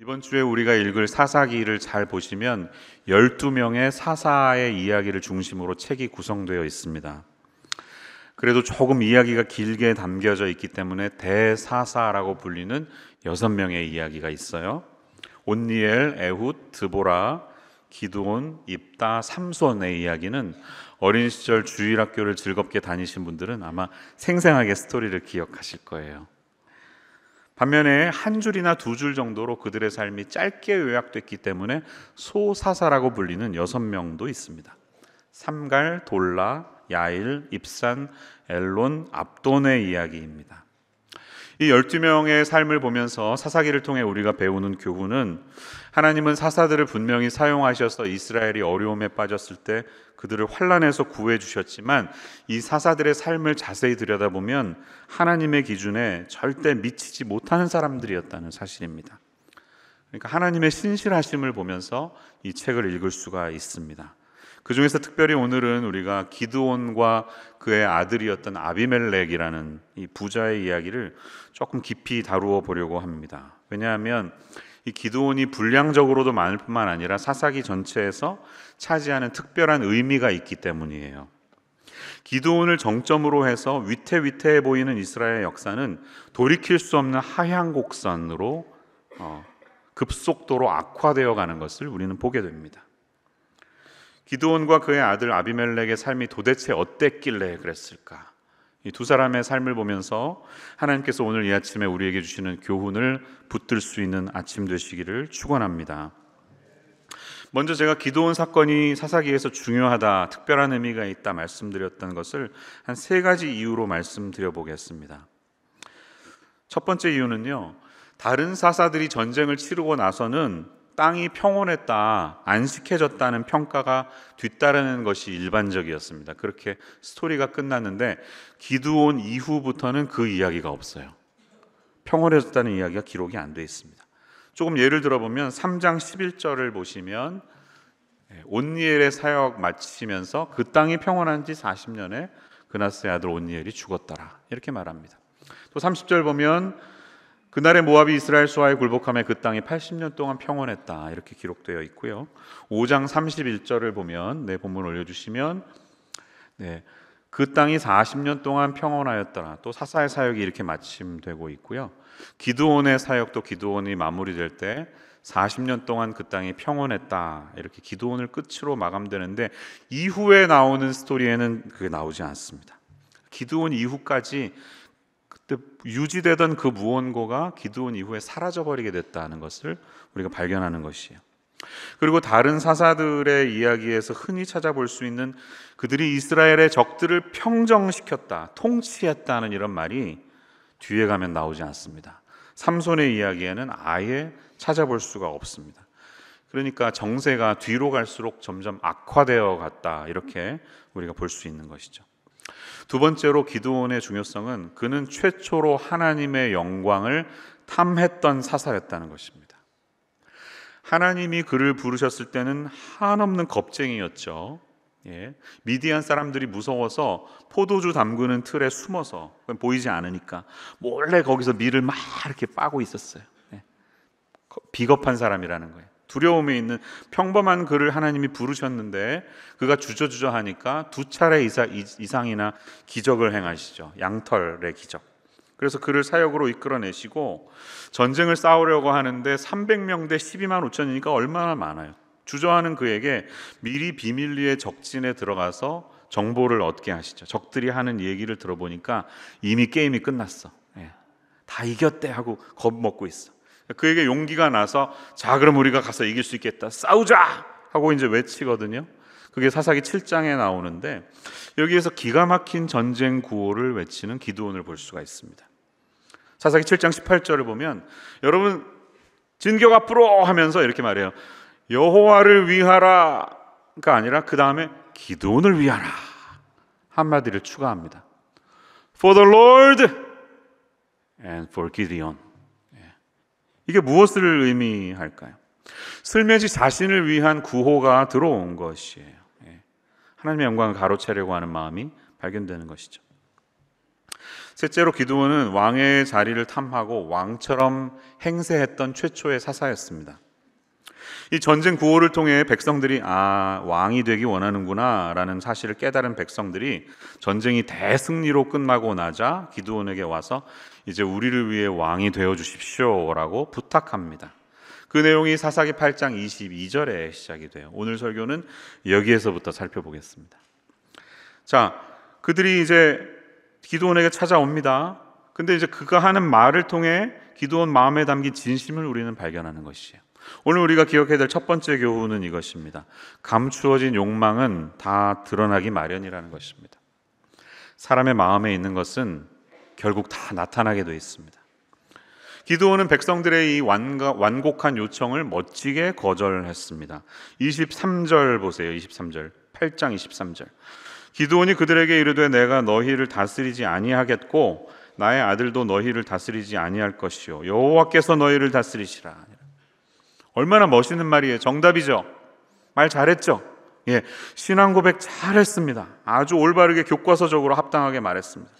이번 주에 우리가 읽을 사사기를 잘 보시면 12명의 사사의 이야기를 중심으로 책이 구성되어 있습니다. 그래도 조금 이야기가 길게 담겨져 있기 때문에 대사사라고 불리는 6명의 이야기가 있어요. 온니엘, 에훗, 드보라, 기드온, 입다, 삼손의 이야기는 어린 시절 주일학교를 즐겁게 다니신 분들은 아마 생생하게 스토리를 기억하실 거예요. 반면에 한 줄이나 두 줄 정도로 그들의 삶이 짧게 요약됐기 때문에 소사사라고 불리는 여섯 명도 있습니다. 삼갈, 돌라, 야일, 입산, 엘론, 압돈의 이야기입니다. 이 12명의 삶을 보면서 사사기를 통해 우리가 배우는 교훈은 하나님은 사사들을 분명히 사용하셔서 이스라엘이 어려움에 빠졌을 때 그들을 환란에서 구해 주셨지만 이 사사들의 삶을 자세히 들여다보면 하나님의 기준에 절대 미치지 못하는 사람들이었다는 사실입니다. 그러니까 하나님의 신실하심을 보면서 이 책을 읽을 수가 있습니다. 그 중에서 특별히 오늘은 우리가 기드온과 그의 아들이었던 아비멜렉이라는 이 부자의 이야기를 조금 깊이 다루어 보려고 합니다. 왜냐하면 이 기드온이 분량적으로도 많을 뿐만 아니라 사사기 전체에서 차지하는 특별한 의미가 있기 때문이에요. 기드온을 정점으로 해서 위태위태해 보이는 이스라엘 역사는 돌이킬 수 없는 하향곡선으로 어, 급속도로 악화되어 가는 것을 우리는 보게 됩니다. 기드온과 그의 아들 아비멜렉의 삶이 도대체 어땠길래 그랬을까? 이 두 사람의 삶을 보면서 하나님께서 오늘 이 아침에 우리에게 주시는 교훈을 붙들 수 있는 아침 되시기를 축원합니다. 먼저 제가 기도원 사건이 사사기에서 중요하다, 특별한 의미가 있다 말씀드렸던 것을 한 세 가지 이유로 말씀드려 보겠습니다. 첫 번째 이유는요. 다른 사사들이 전쟁을 치르고 나서는 땅이 평온했다, 안식해졌다는 평가가 뒤따르는 것이 일반적이었습니다. 그렇게 스토리가 끝났는데 기드온 이후부터는 그 이야기가 없어요. 평온해졌다는 이야기가 기록이 안 돼 있습니다. 조금 예를 들어보면 3장 11절을 보시면 예, 온니엘의 사역 마치면서 그 땅이 평온한 지 40년에 그나스의 아들 온니엘이 죽었더라 이렇게 말합니다. 또 30절 보면 그날에 모압이 이스라엘 수하에 굴복함에 그 땅이 80년 동안 평온했다 이렇게 기록되어 있고요. 5장 31절을 보면 내 네, 본문 올려주시면 네, 그 땅이 40년 동안 평온하였더라. 또 사사의 사역이 이렇게 마침되고 있고요. 기도원의 사역도 기도원이 마무리될 때 40년 동안 그 땅이 평온했다. 이렇게 기도원을 끝으로 마감되는데 이후에 나오는 스토리에는 그게 나오지 않습니다. 기도원 이후까지 유지되던 그 무언고가 기드온 이후에 사라져 버리게 됐다는 것을 우리가 발견하는 것이에요. 그리고 다른 사사들의 이야기에서 흔히 찾아볼 수 있는 그들이 이스라엘의 적들을 평정시켰다, 통치했다는 이런 말이 뒤에 가면 나오지 않습니다. 삼손의 이야기에는 아예 찾아볼 수가 없습니다. 그러니까 정세가 뒤로 갈수록 점점 악화되어 갔다 이렇게 우리가 볼 수 있는 것이죠. 두 번째로 기도원의 중요성은 그는 최초로 하나님의 영광을 탐했던 사사였다는 것입니다. 하나님이 그를 부르셨을 때는 한없는 겁쟁이였죠. 예. 미디안 사람들이 무서워서 포도주 담그는 틀에 숨어서 보이지 않으니까 몰래 거기서 밀을 막 이렇게 빠고 있었어요. 예. 비겁한 사람이라는 거예요. 두려움에 있는 평범한 그를 하나님이 부르셨는데 그가 주저주저하니까 두 차례 이 이상이나 기적을 행하시죠. 양털의 기적. 그래서 그를 사역으로 이끌어내시고 전쟁을 싸우려고 하는데 300명 대 12만 5천이니까 얼마나 많아요. 주저하는 그에게 미리 비밀리에 적진에 들어가서 정보를 얻게 하시죠. 적들이 하는 얘기를 들어보니까 이미 게임이 끝났어. 예. 다 이겼대 하고 겁먹고 있어. 그에게 용기가 나서 자 그럼 우리가 가서 이길 수 있겠다 싸우자 하고 이제 외치거든요. 그게 사사기 7장에 나오는데 여기에서 기가 막힌 전쟁 구호를 외치는 기도원을 볼 수가 있습니다. 사사기 7장 18절을 보면 여러분 진격 앞으로 하면서 이렇게 말해요. 여호와를 위하라가 아니라 그 다음에 기도원을 위하라 한마디를 추가합니다. For the Lord and for Gideon. 이게 무엇을 의미할까요? 슬며시 자신을 위한 구호가 들어온 것이에요. 예. 하나님의 영광을 가로채려고 하는 마음이 발견되는 것이죠. 셋째로 기드온은 왕의 자리를 탐하고 왕처럼 행세했던 최초의 사사였습니다. 이 전쟁 구호를 통해 백성들이 아 왕이 되기 원하는구나라는 사실을 깨달은 백성들이 전쟁이 대승리로 끝나고 나자 기드온에게 와서 이제 우리를 위해 왕이 되어 주십시오라고 부탁합니다. 그 내용이 사사기 8장 22절에 시작이 돼요. 오늘 설교는 여기에서부터 살펴보겠습니다. 자, 그들이 이제 기도원에게 찾아옵니다. 근데 이제 그가 하는 말을 통해 기도원 마음에 담긴 진심을 우리는 발견하는 것이에요. 오늘 우리가 기억해야 될 첫 번째 교훈은 이것입니다. 감추어진 욕망은 다 드러나기 마련이라는 것입니다. 사람의 마음에 있는 것은 결국 다 나타나게 되어 있습니다. 기드온은 백성들의 이 완가, 완곡한 요청을 멋지게 거절했습니다. 23절 보세요. 23절. 8장 23절. 기드온이 그들에게 이르되 내가 너희를 다스리지 아니하겠고 나의 아들도 너희를 다스리지 아니할 것이요 여호와께서 너희를 다스리시라. 얼마나 멋있는 말이에요. 정답이죠. 말 잘했죠. 예, 신앙 고백 잘했습니다. 아주 올바르게 교과서적으로 합당하게 말했습니다.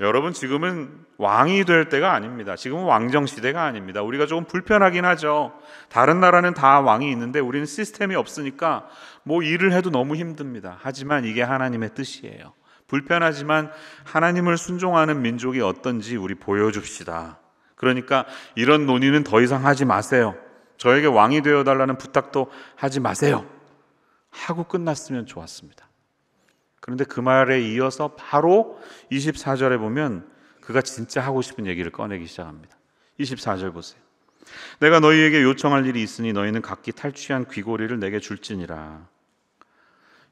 여러분 지금은 왕이 될 때가 아닙니다. 지금은 왕정 시대가 아닙니다. 우리가 조금 불편하긴 하죠. 다른 나라는 다 왕이 있는데 우리는 시스템이 없으니까 뭐 일을 해도 너무 힘듭니다. 하지만 이게 하나님의 뜻이에요. 불편하지만 하나님을 순종하는 민족이 어떤지 우리 보여줍시다. 그러니까 이런 논의는 더 이상 하지 마세요. 저에게 왕이 되어 달라는 부탁도 하지 마세요. 하고 끝났으면 좋았습니다. 그런데 그 말에 이어서 바로 24절에 보면 그가 진짜 하고 싶은 얘기를 꺼내기 시작합니다. 24절 보세요. 내가 너희에게 요청할 일이 있으니 너희는 각기 탈취한 귀고리를 내게 줄지니라.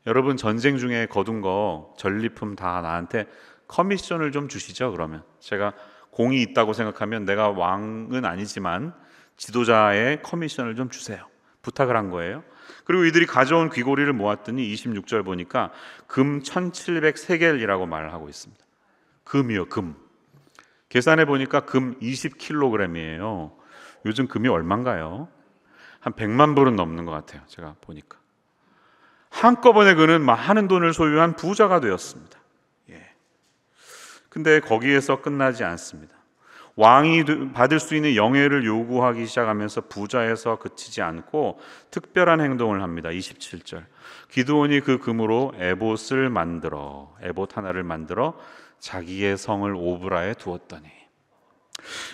여러분 전쟁 중에 거둔 거 전리품 다 나한테 커미션을 좀 주시죠. 그러면 제가 공이 있다고 생각하면 내가 왕은 아니지만 지도자의 커미션을 좀 주세요. 부탁을 한 거예요. 그리고 이들이 가져온 귀고리를 모았더니 26절 보니까 금1 7 0 0겔이라고 말을 하고 있습니다. 금이요, 금. 계산해 보니까 금 20kg이에요. 요즘 금이 얼만가요? 한 100만 불은 넘는 것 같아요. 제가 보니까. 한꺼번에 그는 많은 돈을 소유한 부자가 되었습니다. 예. 근데 거기에서 끝나지 않습니다. 왕이 받을 수 있는 영예를 요구하기 시작하면서 부자에서 그치지 않고 특별한 행동을 합니다. 27절. 기드온이 그 금으로 에봇을 만들어 에봇 하나를 만들어 자기의 성을 오브라에 두었더니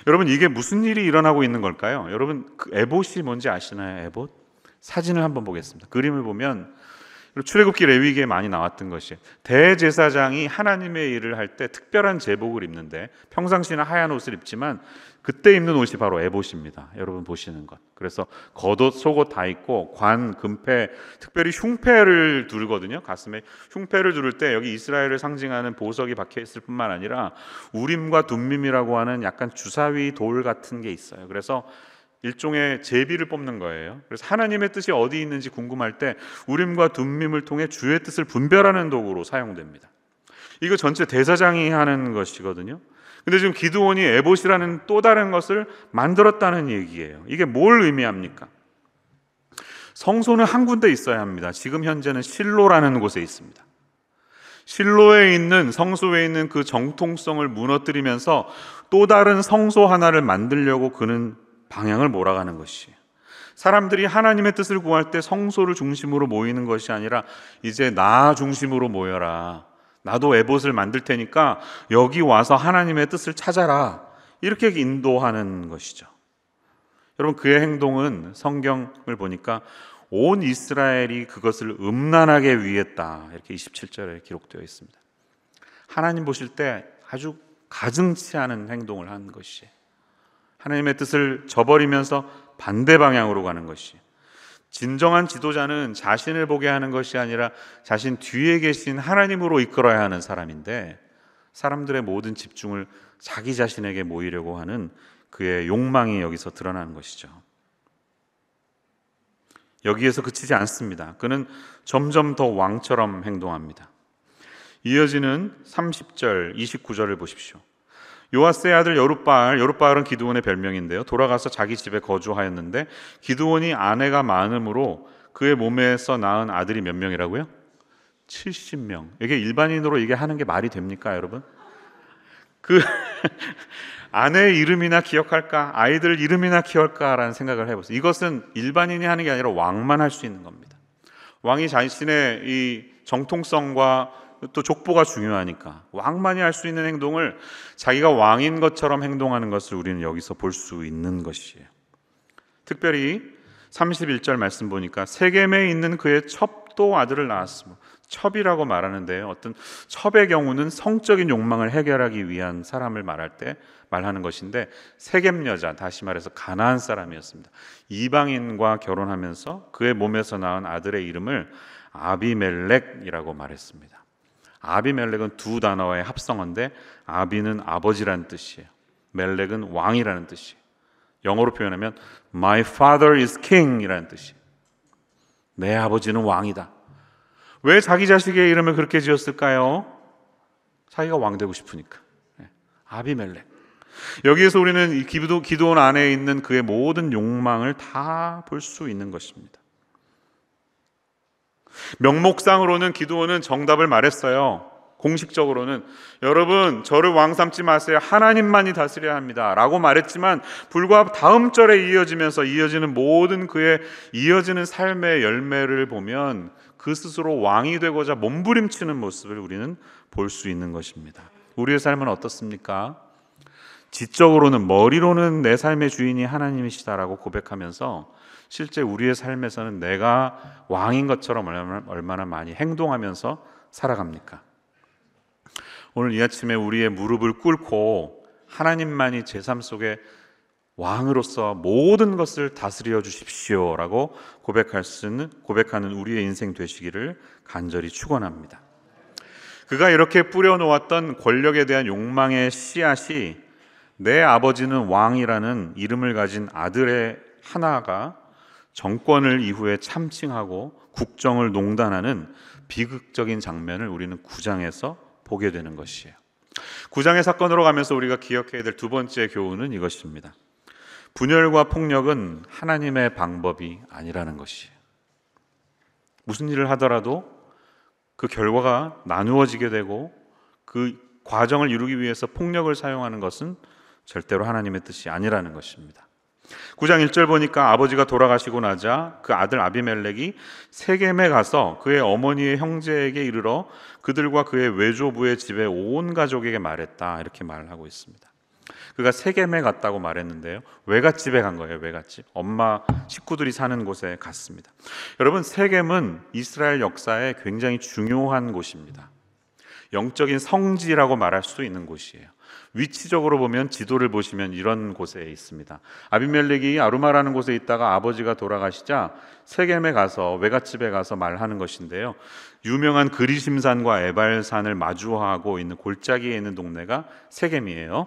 여러분 이게 무슨 일이 일어나고 있는 걸까요? 여러분 그 에봇이 뭔지 아시나요? 에봇 사진을 한번 보겠습니다. 그림을 보면 출애굽기 레위기에 많이 나왔던 것이 대제사장이 하나님의 일을 할 때 특별한 제복을 입는데 평상시는 하얀 옷을 입지만 그때 입는 옷이 바로 에봇입니다. 여러분 보시는 것. 그래서 겉옷 속옷 다 입고 관 금패 특별히 흉패를 두르거든요. 가슴에 흉패를 두를 때 여기 이스라엘을 상징하는 보석이 박혀 있을 뿐만 아니라 우림과 둠밈이라고 하는 약간 주사위 돌 같은 게 있어요. 그래서 일종의 제비를 뽑는 거예요. 그래서 하나님의 뜻이 어디 있는지 궁금할 때 우림과 둠밈을 통해 주의 뜻을 분별하는 도구로 사용됩니다. 이거 전체 대사장이 하는 것이거든요. 근데 지금 기도원이 에봇이라는 또 다른 것을 만들었다는 얘기예요. 이게 뭘 의미합니까? 성소는 한 군데 있어야 합니다. 지금 현재는 실로라는 곳에 있습니다. 실로에 있는 성소에 있는 그 정통성을 무너뜨리면서 또 다른 성소 하나를 만들려고 그는 방향을 몰아가는 것이 사람들이 하나님의 뜻을 구할 때 성소를 중심으로 모이는 것이 아니라 이제 나 중심으로 모여라. 나도 에봇을 만들 테니까 여기 와서 하나님의 뜻을 찾아라. 이렇게 인도하는 것이죠. 여러분 그의 행동은 성경을 보니까 온 이스라엘이 그것을 음란하게 위했다. 이렇게 27절에 기록되어 있습니다. 하나님 보실 때 아주 가증치 않은 행동을 한 것이에요. 하나님의 뜻을 저버리면서 반대 방향으로 가는 것이 진정한 지도자는 자신을 보게 하는 것이 아니라 자신 뒤에 계신 하나님으로 이끌어야 하는 사람인데 사람들의 모든 집중을 자기 자신에게 모이려고 하는 그의 욕망이 여기서 드러나는 것이죠. 여기에서 그치지 않습니다. 그는 점점 더 왕처럼 행동합니다. 이어지는 30절, 29절을 보십시오. 요아스의 아들 여룻바알, 여룻바알은 기드온의 별명인데요. 돌아가서 자기 집에 거주하였는데 기드온이 아내가 많으므로 그의 몸에서 낳은 아들이 몇 명이라고요? 70명. 이게 일반인으로 이게 하는 게 말이 됩니까, 여러분? 그 아내의 이름이나 기억할까? 아이들 이름이나 기억할까라는 생각을 해 보세요. 이것은 일반인이 하는 게 아니라 왕만 할 수 있는 겁니다. 왕이 자신의 이 정통성과 또 족보가 중요하니까 왕만이 할 수 있는 행동을 자기가 왕인 것처럼 행동하는 것을 우리는 여기서 볼 수 있는 것이에요. 특별히 31절 말씀 보니까 세겜에 있는 그의 첩도 아들을 낳았으며 첩이라고 말하는데 어떤 첩의 경우는 성적인 욕망을 해결하기 위한 사람을 말할 때 말하는 것인데 세겜 여자 다시 말해서 가나안 사람이었습니다. 이방인과 결혼하면서 그의 몸에서 낳은 아들의 이름을 아비멜렉이라고 말했습니다. 아비멜렉은 두 단어의 합성어인데 아비는 아버지라는 뜻이에요. 멜렉은 왕이라는 뜻이에요. 영어로 표현하면 My father is king이라는 뜻이에요. 내 아버지는 왕이다. 왜 자기 자식의 이름을 그렇게 지었을까요? 자기가 왕 되고 싶으니까. 예. 아비멜렉. 여기에서 우리는 기도 기도원 안에 있는 그의 모든 욕망을 다 볼 수 있는 것입니다. 명목상으로는 기도원은 정답을 말했어요. 공식적으로는 여러분 저를 왕 삼지 마세요. 하나님만이 다스려야 합니다라고 말했지만 불과 다음 절에 이어지면서 이어지는 모든 그의 이어지는 삶의 열매를 보면 그 스스로 왕이 되고자 몸부림치는 모습을 우리는 볼 수 있는 것입니다. 우리의 삶은 어떻습니까? 지적으로는 머리로는 내 삶의 주인이 하나님이시다라고 고백하면서 실제 우리의 삶에서는 내가 왕인 것처럼 얼마나 많이 행동하면서 살아갑니까? 오늘 이 아침에 우리의 무릎을 꿇고 하나님만이 제 삶 속에 왕으로서 모든 것을 다스려 주십시오라고 고백할 수 있는 고백하는 우리의 인생 되시기를 간절히 축원합니다. 그가 이렇게 뿌려놓았던 권력에 대한 욕망의 씨앗이 내 아버지는 왕이라는 이름을 가진 아들의 하나가 정권을 이후에 참칭하고 국정을 농단하는 비극적인 장면을 우리는 구장에서 보게 되는 것이에요. 구장의 사건으로 가면서 우리가 기억해야 될 두 번째 교훈은 이것입니다. 분열과 폭력은 하나님의 방법이 아니라는 것이에요. 무슨 일을 하더라도 그 결과가 나누어지게 되고 그 과정을 이루기 위해서 폭력을 사용하는 것은 절대로 하나님의 뜻이 아니라는 것입니다. 9장 1절 보니까 아버지가 돌아가시고 나자 그 아들 아비멜렉이 세겜에 가서 그의 어머니의 형제에게 이르러 그들과 그의 외조부의 집에 온 가족에게 말했다 이렇게 말하고 있습니다. 그가 세겜에 갔다고 말했는데요. 외갓집에 간 거예요. 외갓집. 엄마 식구들이 사는 곳에 갔습니다. 여러분 세겜은 이스라엘 역사에 굉장히 중요한 곳입니다. 영적인 성지라고 말할 수 있는 곳이에요. 위치적으로 보면 지도를 보시면 이런 곳에 있습니다. 아비멜렉이 아루마라는 곳에 있다가 아버지가 돌아가시자 세겜에 가서 외갓집에 가서 말하는 것인데요. 유명한 그리심산과 에발산을 마주하고 있는 골짜기에 있는 동네가 세겜이에요.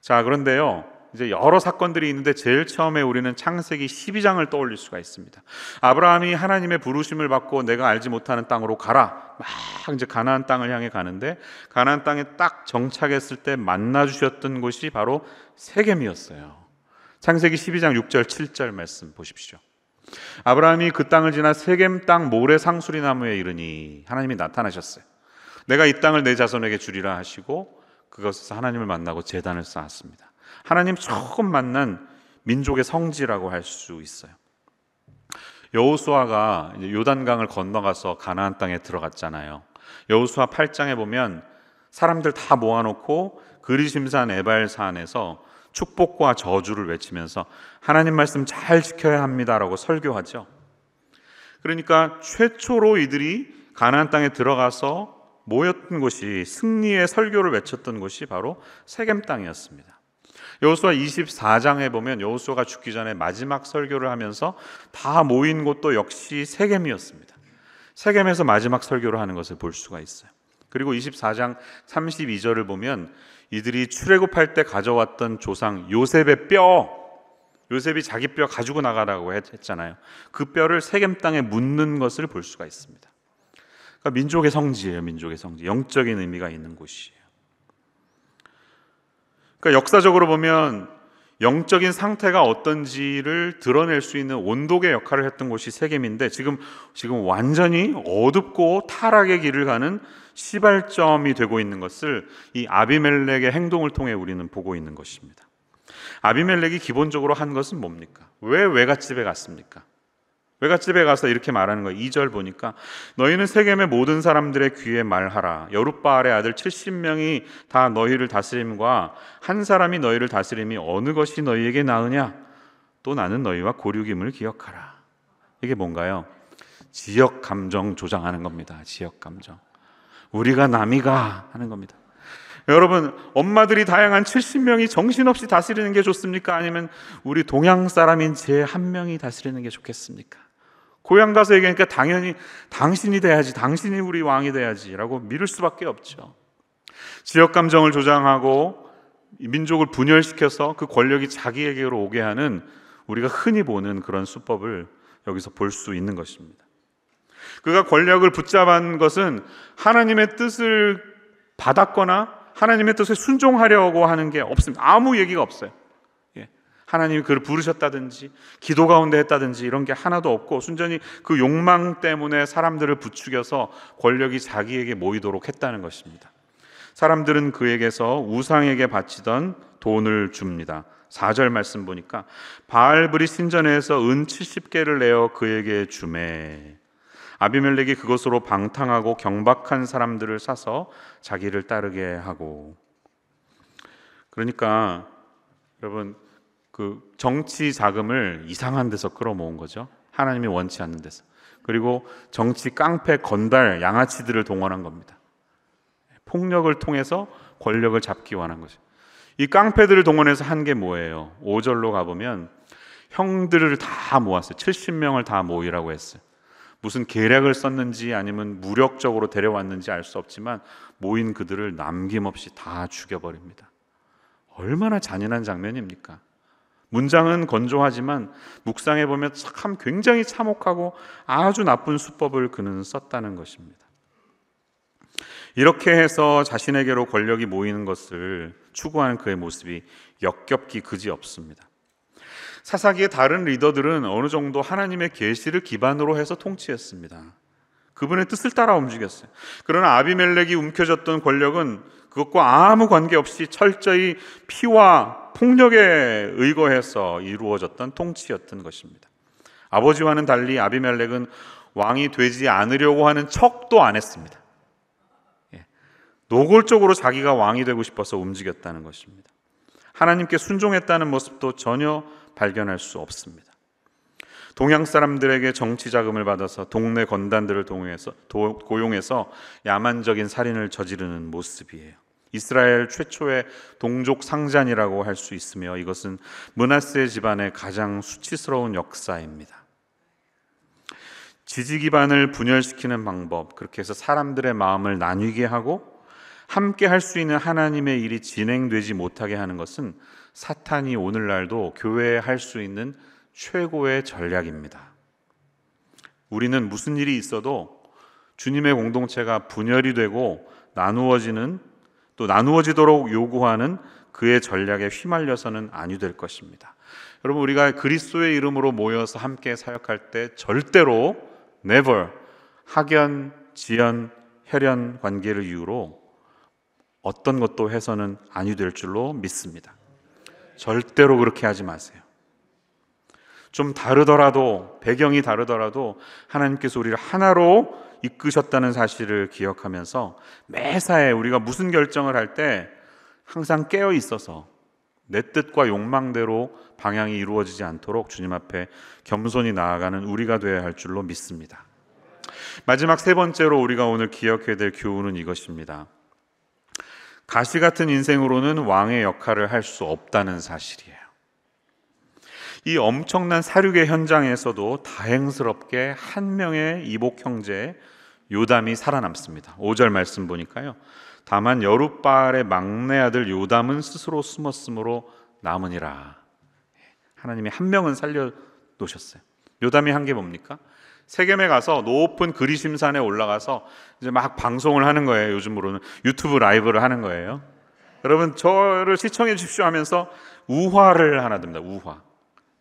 자, 그런데요. 이제 여러 사건들이 있는데 제일 처음에 우리는 창세기 12장을 떠올릴 수가 있습니다. 아브라함이 하나님의 부르심을 받고 내가 알지 못하는 땅으로 가라. 막 이제 가나안 땅을 향해 가는데 가나안 땅에 딱 정착했을 때 만나 주셨던 곳이 바로 세겜이었어요. 창세기 12장 6절 7절 말씀 보십시오. 아브라함이 그 땅을 지나 세겜 땅 모래 상수리 나무에 이르니 하나님이 나타나셨어요. 내가 이 땅을 내 자손에게 주리라 하시고 그것에서 하나님을 만나고 제단을 쌓았습니다. 하나님 처음 만난 민족의 성지라고 할 수 있어요. 여호수아가 요단강을 건너가서 가나안 땅에 들어갔잖아요. 여호수아 8장에 보면 사람들 다 모아놓고 그리심산 에발산에서 축복과 저주를 외치면서 하나님 말씀 잘 지켜야 합니다라고 설교하죠. 그러니까 최초로 이들이 가나안 땅에 들어가서 모였던 곳이 승리의 설교를 외쳤던 곳이 바로 세겜 땅이었습니다. 여호수아 24장에 보면 여호수아가 죽기 전에 마지막 설교를 하면서 다 모인 곳도 역시 세겜이었습니다. 세겜에서 마지막 설교를 하는 것을 볼 수가 있어요. 그리고 24장 32절을 보면 이들이 출애굽할 때 가져왔던 조상 요셉의 뼈 요셉이 자기 뼈 가지고 나가라고 했잖아요. 그 뼈를 세겜 땅에 묻는 것을 볼 수가 있습니다. 그러니까 민족의 성지예요, 민족의 성지. 영적인 의미가 있는 곳이에요. 그러니까 역사적으로 보면 영적인 상태가 어떤지를 드러낼 수 있는 온도계 역할을 했던 곳이 세겜인데 지금 지금 완전히 어둡고 타락의 길을 가는 시발점이 되고 있는 것을 이 아비멜렉의 행동을 통해 우리는 보고 있는 것입니다. 아비멜렉이 기본적으로 한 것은 뭡니까? 왜 외갓집에 갔습니까? 그가 집에 가서 이렇게 말하는 거예요. 2절 보니까 너희는 세겜의 모든 사람들의 귀에 말하라. 여룻바알의 아들 70명이 다 너희를 다스림과 한 사람이 너희를 다스림이 어느 것이 너희에게 나으냐? 또 나는 너희와 고륙임을 기억하라. 이게 뭔가요? 지역 감정 조장하는 겁니다. 지역 감정. 우리가 남이가 하는 겁니다. 여러분, 엄마들이 다양한 70명이 정신없이 다스리는 게 좋습니까? 아니면 우리 동양 사람인 제 한 명이 다스리는 게 좋겠습니까? 고향 가서 얘기하니까 당연히 당신이 돼야지, 당신이 우리 왕이 돼야지라고 밀을 수밖에 없죠. 지역 감정을 조장하고 민족을 분열시켜서 그 권력이 자기에게로 오게 하는 우리가 흔히 보는 그런 수법을 여기서 볼 수 있는 것입니다. 그가 권력을 붙잡은 것은 하나님의 뜻을 받았거나 하나님의 뜻에 순종하려고 하는 게 없습니다. 아무 얘기가 없어요. 하나님이 그를 부르셨다든지 기도 가운데 했다든지 이런 게 하나도 없고 순전히 그 욕망 때문에 사람들을 부추겨서 권력이 자기에게 모이도록 했다는 것입니다. 사람들은 그에게서 우상에게 바치던 돈을 줍니다. 4절 말씀 보니까 바알브리 신전에서 은 70개를 내어 그에게 주매 아비멜렉이 그것으로 방탕하고 경박한 사람들을 사서 자기를 따르게 하고 그러니까 여러분 그 정치 자금을 이상한 데서 끌어모은 거죠. 하나님이 원치 않는 데서. 그리고 정치 깡패 건달 양아치들을 동원한 겁니다. 폭력을 통해서 권력을 잡기 원한 거죠. 이 깡패들을 동원해서 한 게 뭐예요? 5절로 가보면 형들을 다 모았어요. 70명을 다 모이라고 했어요. 무슨 계략을 썼는지 아니면 무력적으로 데려왔는지 알 수 없지만 모인 그들을 남김없이 다 죽여버립니다. 얼마나 잔인한 장면입니까? 문장은 건조하지만 묵상해 보면 참 굉장히 참혹하고 아주 나쁜 수법을 그는 썼다는 것입니다. 이렇게 해서 자신에게로 권력이 모이는 것을 추구하는 그의 모습이 역겹기 그지없습니다. 사사기의 다른 리더들은 어느 정도 하나님의 계시를 기반으로 해서 통치했습니다. 그분의 뜻을 따라 움직였어요. 그러나 아비멜렉이 움켜졌던 권력은 그것과 아무 관계없이 철저히 피와 폭력에 의거해서 이루어졌던 통치였던 것입니다. 아버지와는 달리 아비멜렉은 왕이 되지 않으려고 하는 척도 안 했습니다. 예. 노골적으로 자기가 왕이 되고 싶어서 움직였다는 것입니다. 하나님께 순종했다는 모습도 전혀 발견할 수 없습니다. 동양 사람들에게 정치 자금을 받아서 동네 건단들을 동해서, 고용해서 야만적인 살인을 저지르는 모습이에요. 이스라엘 최초의 동족 상잔이라고 할 수 있으며 이것은 문하세 집안의 가장 수치스러운 역사입니다. 지지 기반을 분열시키는 방법, 그렇게 해서 사람들의 마음을 나뉘게 하고 함께 할 수 있는 하나님의 일이 진행되지 못하게 하는 것은 사탄이 오늘날도 교회에 할 수 있는 최고의 전략입니다. 우리는 무슨 일이 있어도 주님의 공동체가 분열이 되고 나누어지는 또 나누어지도록 요구하는 그의 전략에 휘말려서는 아니 될 것입니다. 여러분 우리가 그리스도의 이름으로 모여서 함께 사역할 때 절대로 never 학연, 지연, 혈연 관계를 이유로 어떤 것도 해서는 아니 될 줄로 믿습니다. 절대로 그렇게 하지 마세요. 좀 다르더라도 배경이 다르더라도 하나님께서 우리를 하나로 이끄셨다는 사실을 기억하면서 매사에 우리가 무슨 결정을 할 때 항상 깨어 있어서 내 뜻과 욕망대로 방향이 이루어지지 않도록 주님 앞에 겸손히 나아가는 우리가 되어야 할 줄로 믿습니다. 마지막 세 번째로 우리가 오늘 기억해야 될 교훈은 이것입니다. 가시 같은 인생으로는 왕의 역할을 할 수 없다는 사실이에요. 이 엄청난 사륙의 현장에서도 다행스럽게 한 명의 이복 형제 요담이 살아남습니다. 5절 말씀 보니까요. 다만 여룻발의 막내 아들 요담은 스스로 숨었으므로 남으니라. 하나님이 한 명은 살려 놓으셨어요. 요담이 한 게 뭡니까? 세겜에 가서 높은 그리심산에 올라가서 이제 막 방송을 하는 거예요. 요즘으로는 유튜브 라이브를 하는 거예요. 여러분 저를 시청해 주십시오 하면서 우화를 하나 듭니다. 우화.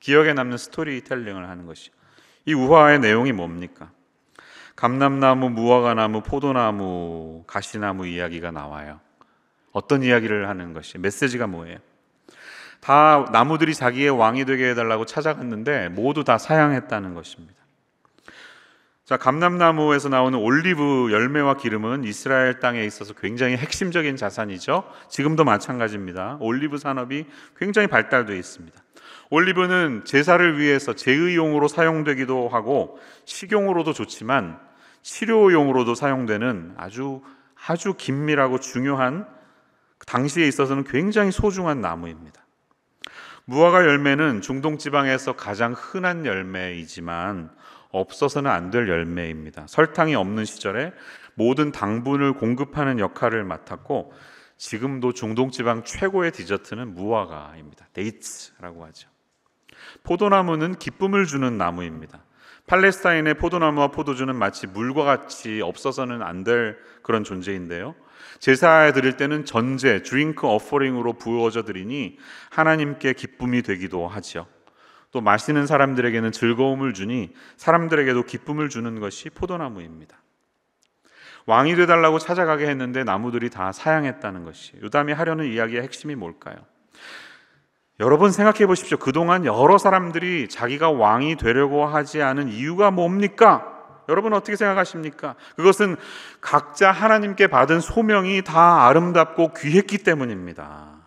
기억에 남는 스토리텔링을 하는 것이. 이 우화의 내용이 뭡니까? 감람나무, 무화과나무, 포도나무, 가시나무 이야기가 나와요. 어떤 이야기를 하는 것이 메시지가 뭐예요? 다 나무들이 자기의 왕이 되게 해달라고 찾아갔는데 모두 다 사양했다는 것입니다. 자, 감람나무에서 나오는 올리브 열매와 기름은 이스라엘 땅에 있어서 굉장히 핵심적인 자산이죠. 지금도 마찬가지입니다. 올리브 산업이 굉장히 발달되어 있습니다. 올리브는 제사를 위해서 제의용으로 사용되기도 하고 식용으로도 좋지만 치료용으로도 사용되는 아주 아주 긴밀하고 중요한 당시에 있어서는 굉장히 소중한 나무입니다. 무화과 열매는 중동 지방에서 가장 흔한 열매이지만 없어서는 안 될 열매입니다. 설탕이 없는 시절에 모든 당분을 공급하는 역할을 맡았고 지금도 중동 지방 최고의 디저트는 무화과입니다. 데이츠라고 하죠. 포도나무는 기쁨을 주는 나무입니다. 팔레스타인의 포도나무와 포도주는 마치 물과 같이 없어서는 안 될 그런 존재인데요. 제사에 드릴 때는 전제, 드링크 어퍼링으로 부어져 드리니 하나님께 기쁨이 되기도 하지요. 또 마시는 사람들에게는 즐거움을 주니 사람들에게도 기쁨을 주는 것이 포도나무입니다. 왕이 되달라고 찾아가게 했는데 나무들이 다 사양했다는 것이 요담이 하려는 이야기의 핵심이 뭘까요? 여러분 생각해 보십시오. 그동안 여러 사람들이 자기가 왕이 되려고 하지 않은 이유가 뭡니까? 여러분 어떻게 생각하십니까? 그것은 각자 하나님께 받은 소명이 다 아름답고 귀했기 때문입니다.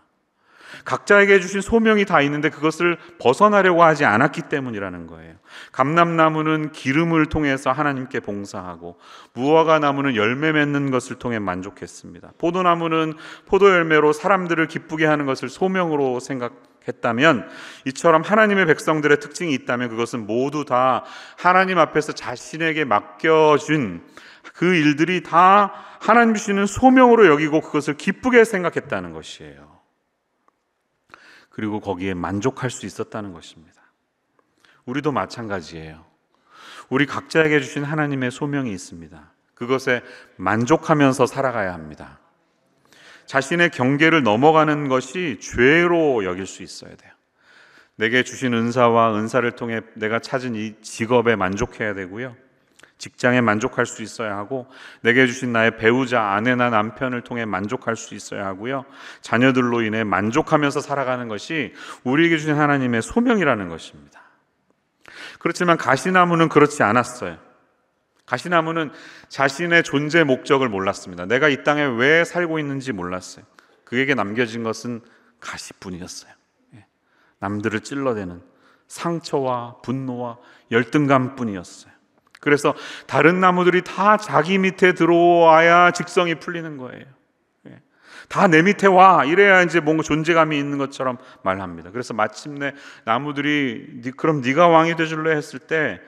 각자에게 주신 소명이 다 있는데 그것을 벗어나려고 하지 않았기 때문이라는 거예요. 감람나무는 기름을 통해서 하나님께 봉사하고 무화과 나무는 열매 맺는 것을 통해 만족했습니다. 포도나무는 포도 열매로 사람들을 기쁘게 하는 것을 소명으로 생각 했다면 이처럼 하나님의 백성들의 특징이 있다면 그것은 모두 다 하나님 앞에서 자신에게 맡겨준 그 일들이 다 하나님 주시는 소명으로 여기고 그것을 기쁘게 생각했다는 것이에요. 그리고 거기에 만족할 수 있었다는 것입니다. 우리도 마찬가지예요. 우리 각자에게 주신 하나님의 소명이 있습니다. 그것에 만족하면서 살아가야 합니다. 자신의 경계를 넘어가는 것이 죄로 여길 수 있어야 돼요. 내게 주신 은사와 은사를 통해 내가 찾은 이 직업에 만족해야 되고요. 직장에 만족할 수 있어야 하고 내게 주신 나의 배우자, 아내나 남편을 통해 만족할 수 있어야 하고요. 자녀들로 인해 만족하면서 살아가는 것이 우리에게 주신 하나님의 소명이라는 것입니다. 그렇지만 가시나무는 그렇지 않았어요. 가시나무는 자신의 존재 목적을 몰랐습니다. 내가 이 땅에 왜 살고 있는지 몰랐어요. 그에게 남겨진 것은 가시뿐이었어요. 예. 남들을 찔러대는 상처와 분노와 열등감뿐이었어요. 그래서 다른 나무들이 다 자기 밑에 들어와야 직성이 풀리는 거예요. 예. 다내 밑에 와 이래야 이제 뭔가 존재감이 있는 것처럼 말합니다. 그래서 마침내 나무들이 그럼 네가 왕이 되줄래 했을 때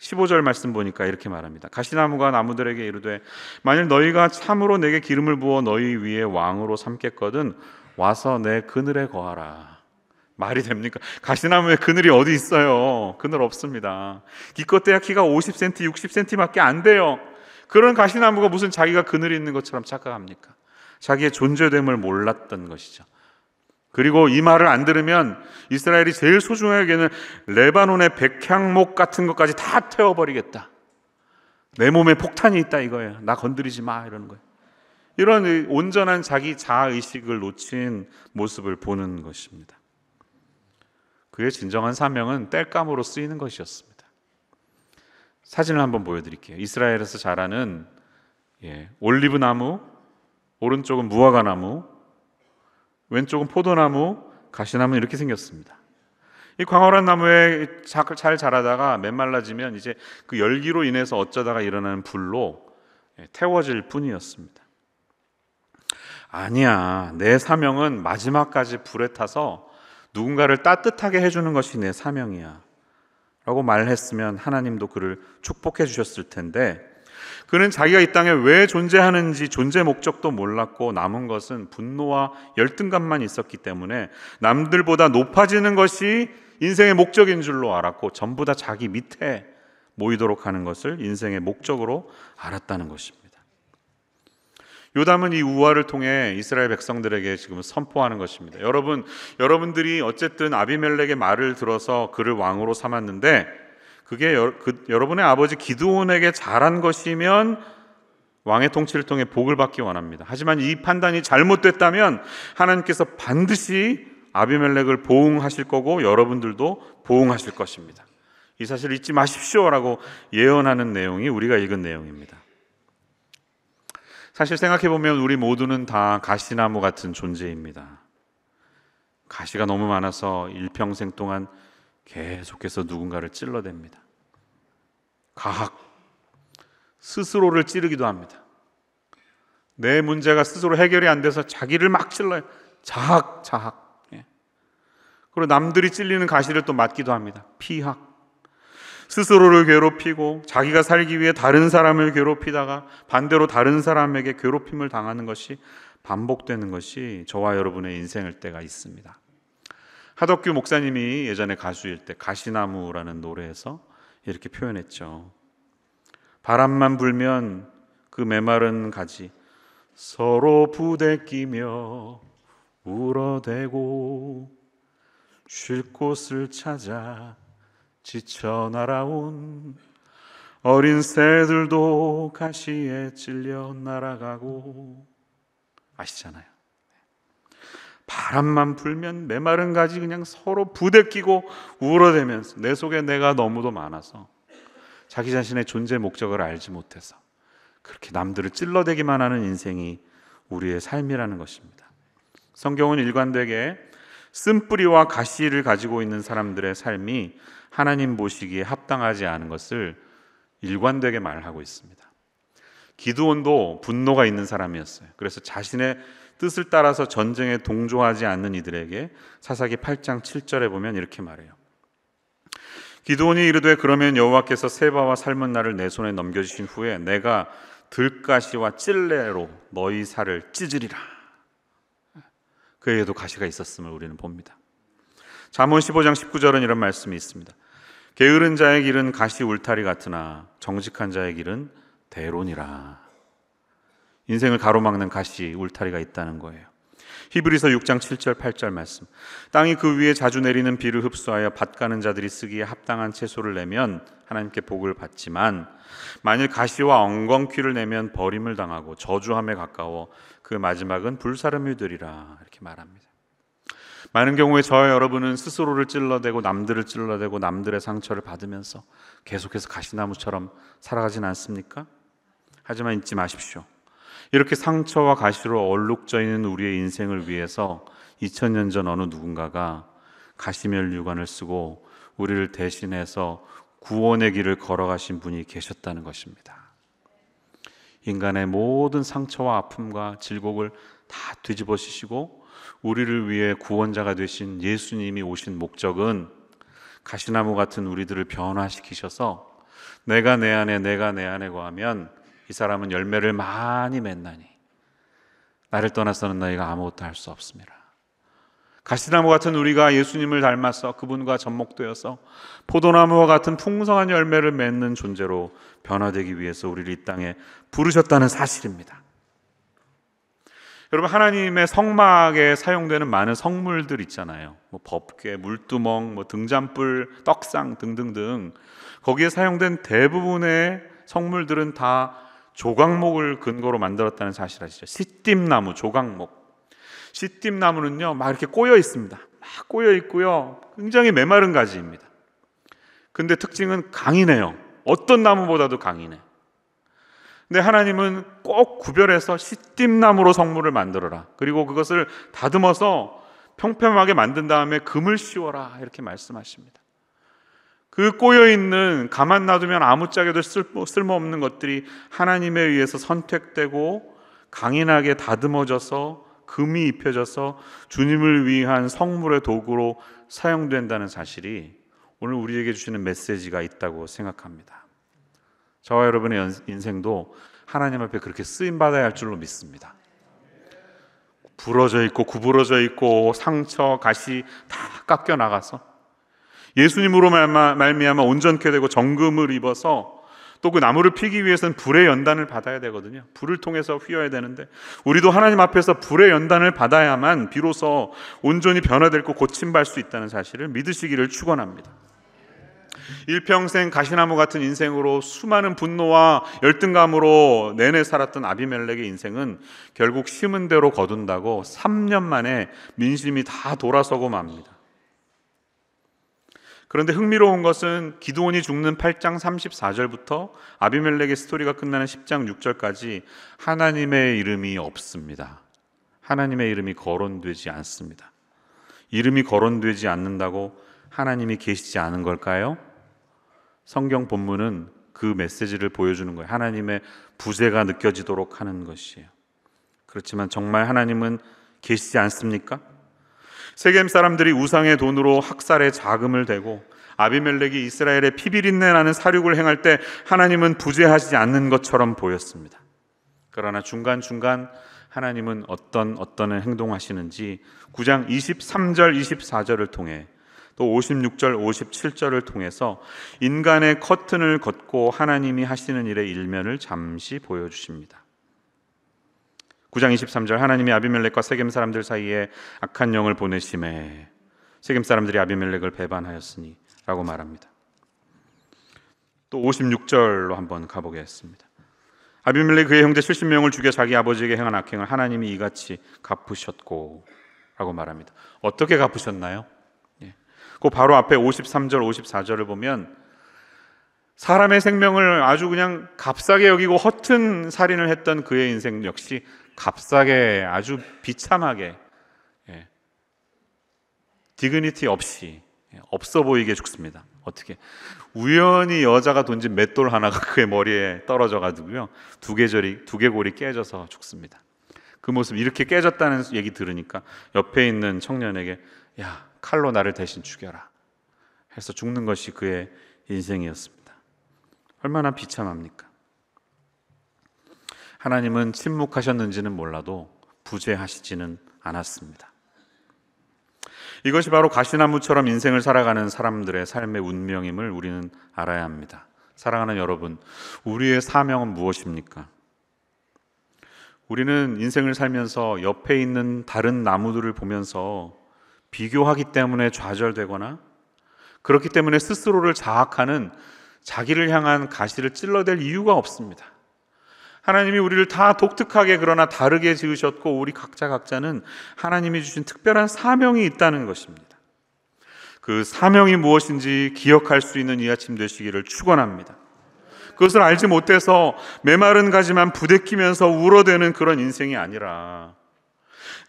15절 말씀 보니까 이렇게 말합니다. 가시나무가 나무들에게 이르되 만일 너희가 참으로 내게 기름을 부어 너희 위에 왕으로 삼겠거든 와서 내 그늘에 거하라. 말이 됩니까? 가시나무에 그늘이 어디 있어요? 그늘 없습니다. 기껏해야 키가 50cm, 60cm밖에 안 돼요. 그런 가시나무가 무슨 자기가 그늘이 있는 것처럼 착각합니까? 자기의 존재됨을 몰랐던 것이죠. 그리고 이 말을 안 들으면 이스라엘이 제일 소중하게 는 레바논의 백향목 같은 것까지 다 태워버리겠다. 내 몸에 폭탄이 있다 이거예요. 나 건드리지 마 이러는 거예요. 이런 온전한 자기 자아의식을 놓친 모습을 보는 것입니다. 그의 진정한 사명은 땔감으로 쓰이는 것이었습니다. 사진을 한번 보여드릴게요. 이스라엘에서 자라는 예, 올리브 나무, 오른쪽은 무화과 나무, 왼쪽은 포도나무, 가시나무 이렇게 생겼습니다. 이 광활한 나무에 잘 자라다가 맨말라지면 이제 그 열기로 인해서 어쩌다가 일어나는 불로 예, 태워질 뿐이었습니다. 아니야, 내 사명은 마지막까지 불에 타서 누군가를 따뜻하게 해주는 것이 내 사명이야. 라고 말했으면 하나님도 그를 축복해 주셨을 텐데 그는 자기가 이 땅에 왜 존재하는지 존재 목적도 몰랐고 남은 것은 분노와 열등감만 있었기 때문에 남들보다 높아지는 것이 인생의 목적인 줄로 알았고 전부 다 자기 밑에 모이도록 하는 것을 인생의 목적으로 알았다는 것입니다. 요담은 이 우화를 통해 이스라엘 백성들에게 지금 선포하는 것입니다. 여러분, 여러분들이 어쨌든 아비멜렉의 말을 들어서 그를 왕으로 삼았는데 그게 여, 그, 여러분의 아버지 기드온에게 잘한 것이면 왕의 통치를 통해 복을 받기 원합니다. 하지만 이 판단이 잘못됐다면 하나님께서 반드시 아비멜렉을 보응하실 거고 여러분들도 보응하실 것입니다. 이 사실을 잊지 마십시오라고 예언하는 내용이 우리가 읽은 내용입니다. 사실 생각해 보면 우리 모두는 다 가시나무 같은 존재입니다. 가시가 너무 많아서 일평생 동안 계속해서 누군가를 찔러댑니다. 가학 스스로를 찌르기도 합니다. 내 문제가 스스로 해결이 안 돼서 자기를 막 찔러요. 자학, 자학. 예. 그리고 남들이 찔리는 가시를 또 맞기도 합니다. 피학. 스스로를 괴롭히고 자기가 살기 위해 다른 사람을 괴롭히다가 반대로 다른 사람에게 괴롭힘을 당하는 것이 반복되는 것이 저와 여러분의 인생일 때가 있습니다. 하덕규 목사님이 예전에 가수일 때 가시나무라는 노래에서 이렇게 표현했죠. 바람만 불면 그 메마른 가지 서로 부대끼며 울어대고 쉴 곳을 찾아 지쳐 날아온 어린 새들도 가시에 찔려 날아가고 아시잖아요. 바람만 불면 메마른 가지 그냥 서로 부대끼고 울어대면서 내 속에 내가 너무도 많아서 자기 자신의 존재 목적을 알지 못해서 그렇게 남들을 찔러대기만 하는 인생이 우리의 삶이라는 것입니다. 성경은 일관되게 쓴뿌리와 가시를 가지고 있는 사람들의 삶이 하나님 보시기에 합당하지 않은 것을 일관되게 말하고 있습니다. 기드온도 분노가 있는 사람이었어요. 그래서 자신의 뜻을 따라서 전쟁에 동조하지 않는 이들에게 사사기 8장 7절에 보면 이렇게 말해요. 기드온이 이르되 그러면 여호와께서 세바와 삶은 나를 내 손에 넘겨 주신 후에 내가 들가시와 찔레로 너희 살을 찢으리라. 그에게도 가시가 있었음을 우리는 봅니다. 잠언 15장 19절은 이런 말씀이 있습니다. 게으른 자의 길은 가시 울타리 같으나 정직한 자의 길은 대론이라. 인생을 가로막는 가시 울타리가 있다는 거예요. 히브리서 6장 7절 8절 말씀. 땅이 그 위에 자주 내리는 비를 흡수하여 밭 가는 자들이 쓰기에 합당한 채소를 내면 하나님께 복을 받지만 만일 가시와 엉겅퀴를 내면 버림을 당하고 저주함에 가까워 그 마지막은 불사름이 되리라 이렇게 말합니다. 많은 경우에 저와 여러분은 스스로를 찔러대고 남들을 찔러대고 남들의 상처를 받으면서 계속해서 가시나무처럼 살아가진 않습니까? 하지만 잊지 마십시오. 이렇게 상처와 가시로 얼룩져 있는 우리의 인생을 위해서 2000년 전 어느 누군가가 가시멸 유관을 쓰고 우리를 대신해서 구원의 길을 걸어가신 분이 계셨다는 것입니다. 인간의 모든 상처와 아픔과 질곡을 다 뒤집어지시고 우리를 위해 구원자가 되신 예수님이 오신 목적은 가시나무 같은 우리들을 변화시키셔서 내가 내 안에 내가 내 안에 거하면이 사람은 열매를 많이 맺나니 나를 떠나서는 너희가 아무것도 할 수 없습니다. 가시나무 같은 우리가 예수님을 닮아서 그분과 접목되어서 포도나무와 같은 풍성한 열매를 맺는 존재로 변화되기 위해서 우리를 이 땅에 부르셨다는 사실입니다. 여러분 하나님의 성막에 사용되는 많은 성물들 있잖아요. 뭐 법궤, 물두멍, 뭐 등잔불, 떡상 등등등 거기에 사용된 대부분의 성물들은 다 조각목을 근거로 만들었다는 사실 아시죠? 시띠나무 조각목. 시띠나무는요 막 이렇게 꼬여 있습니다. 막 꼬여 있고요, 굉장히 메마른 가지입니다. 근데 특징은 강이네요. 어떤 나무보다도 강이네. 근데 하나님은 꼭 구별해서 시딤나무로 성물을 만들어라. 그리고 그것을 다듬어서 평평하게 만든 다음에 금을 씌워라. 이렇게 말씀하십니다. 그 꼬여있는 가만 놔두면 아무짝에도 쓸모, 없는 것들이 하나님에 의해서 선택되고 강인하게 다듬어져서 금이 입혀져서 주님을 위한 성물의 도구로 사용된다는 사실이 오늘 우리에게 주시는 메시지가 있다고 생각합니다. 저와 여러분의 인생도 하나님 앞에 그렇게 쓰임 받아야 할 줄로 믿습니다. 부러져 있고 구부러져 있고 상처 가시 다 깎여 나가서 예수님으로 말미암아 온전케 되고 정금을 입어서 또 그 나무를 피기 위해서는 불의 연단을 받아야 되거든요. 불을 통해서 휘어야 되는데 우리도 하나님 앞에서 불의 연단을 받아야만 비로소 온전히 변화되고 고침받을 수 있다는 사실을 믿으시기를 축원합니다. 일평생 가시나무 같은 인생으로 수많은 분노와 열등감으로 내내 살았던 아비멜렉의 인생은 결국 심은 대로 거둔다고 3년 만에 민심이 다 돌아서고 맙니다. 그런데 흥미로운 것은 기드온이 죽는 8장 34절부터 아비멜렉의 스토리가 끝나는 10장 6절까지 하나님의 이름이 없습니다. 하나님의 이름이 거론되지 않습니다. 이름이 거론되지 않는다고 하나님이 계시지 않은 걸까요? 성경 본문은 그 메시지를 보여주는 거예요. 하나님의 부재가 느껴지도록 하는 것이에요. 그렇지만 정말 하나님은 계시지 않습니까? 세겜 사람들이 우상의 돈으로 학살의 자금을 대고 아비멜렉이 이스라엘의피비린내라는 사륙을 행할 때 하나님은 부재하시지 않는 것처럼 보였습니다. 그러나 중간중간 하나님은 어떤 어떤 행동하시는지 9장 23절 24절을 통해 또 56절, 57절을 통해서 인간의 커튼을 걷고 하나님이 하시는 일의 일면을 잠시 보여주십니다. 9장 23절 하나님이 아비멜렉과 세겜 사람들 사이에 악한 영을 보내심에 세겜 사람들이 아비멜렉을 배반하였으니라고 말합니다. 또 56절로 한번 가보겠습니다. 아비멜렉 그의 형제 70명을 죽여 자기 아버지에게 행한 악행을 하나님이 이같이 갚으셨고라고 말합니다. 어떻게 갚으셨나요? 그 바로 앞에 53절 54절을 보면 사람의 생명을 아주 그냥 값싸게 여기고 허튼 살인을 했던 그의 인생 역시 값싸게 아주 비참하게 예. 디그니티 없이 예, 없어 보이게 죽습니다. 어떻게 우연히 여자가 던진 맷돌 하나가 그의 머리에 떨어져 가지고요 두개절이 두개골이 깨져서 죽습니다. 그 모습 이렇게 깨졌다는 얘기 들으니까 옆에 있는 청년에게 야 칼로 나를 대신 죽여라. 해서 죽는 것이 그의 인생이었습니다. 얼마나 비참합니까? 하나님은 침묵하셨는지는 몰라도 부재하시지는 않았습니다. 이것이 바로 가시나무처럼 인생을 살아가는 사람들의 삶의 운명임을 우리는 알아야 합니다. 사랑하는 여러분, 우리의 사명은 무엇입니까? 우리는 인생을 살면서 옆에 있는 다른 나무들을 보면서 비교하기 때문에 좌절되거나 그렇기 때문에 스스로를 자학하는 자기를 향한 가시를 찔러댈 이유가 없습니다. 하나님이 우리를 다 독특하게 그러나 다르게 지으셨고 우리 각자 각자는 하나님이 주신 특별한 사명이 있다는 것입니다. 그 사명이 무엇인지 기억할 수 있는 이 아침 되시기를 축원합니다. 그것을 알지 못해서 메마른 가지만 부대끼면서 울어대는 그런 인생이 아니라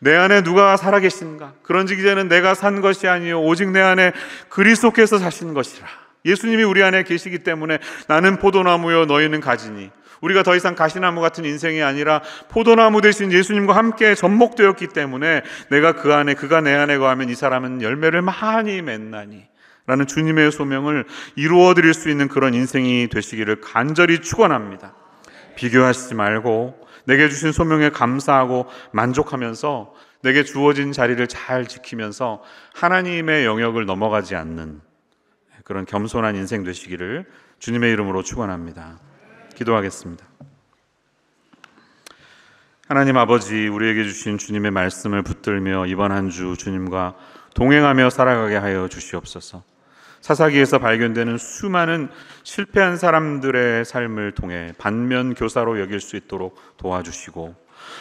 내 안에 누가 살아계신가? 그런지 이제는 내가 산 것이 아니요 오직 내 안에 그리스도께서 사신 것이라. 예수님이 우리 안에 계시기 때문에 나는 포도나무요 너희는 가지니 우리가 더 이상 가시나무 같은 인생이 아니라 포도나무 대신 예수님과 함께 접목되었기 때문에 내가 그 안에 그가 내 안에 거하면 이 사람은 열매를 많이 맺나니 라는 주님의 소명을 이루어 드릴 수 있는 그런 인생이 되시기를 간절히 축원합니다. 비교하시지 말고 내게 주신 소명에 감사하고 만족하면서 내게 주어진 자리를 잘 지키면서 하나님의 영역을 넘어가지 않는 그런 겸손한 인생 되시기를 주님의 이름으로 축원합니다. 기도하겠습니다. 하나님 아버지 우리에게 주신 주님의 말씀을 붙들며 이번 한 주 주님과 동행하며 살아가게 하여 주시옵소서. 사사기에서 발견되는 수많은 실패한 사람들의 삶을 통해 반면 교사로 여길 수 있도록 도와주시고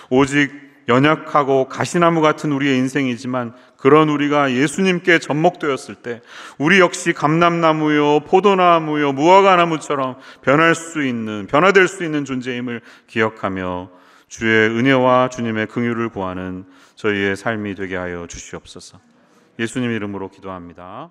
오직 연약하고 가시나무 같은 우리의 인생이지만 그런 우리가 예수님께 접목되었을 때 우리 역시 감람나무요 포도나무요 무화과나무처럼 변할 수 있는 변화될 수 있는 존재임을 기억하며 주의 은혜와 주님의 긍휼을 구하는 저희의 삶이 되게 하여 주시옵소서. 예수님 이름으로 기도합니다.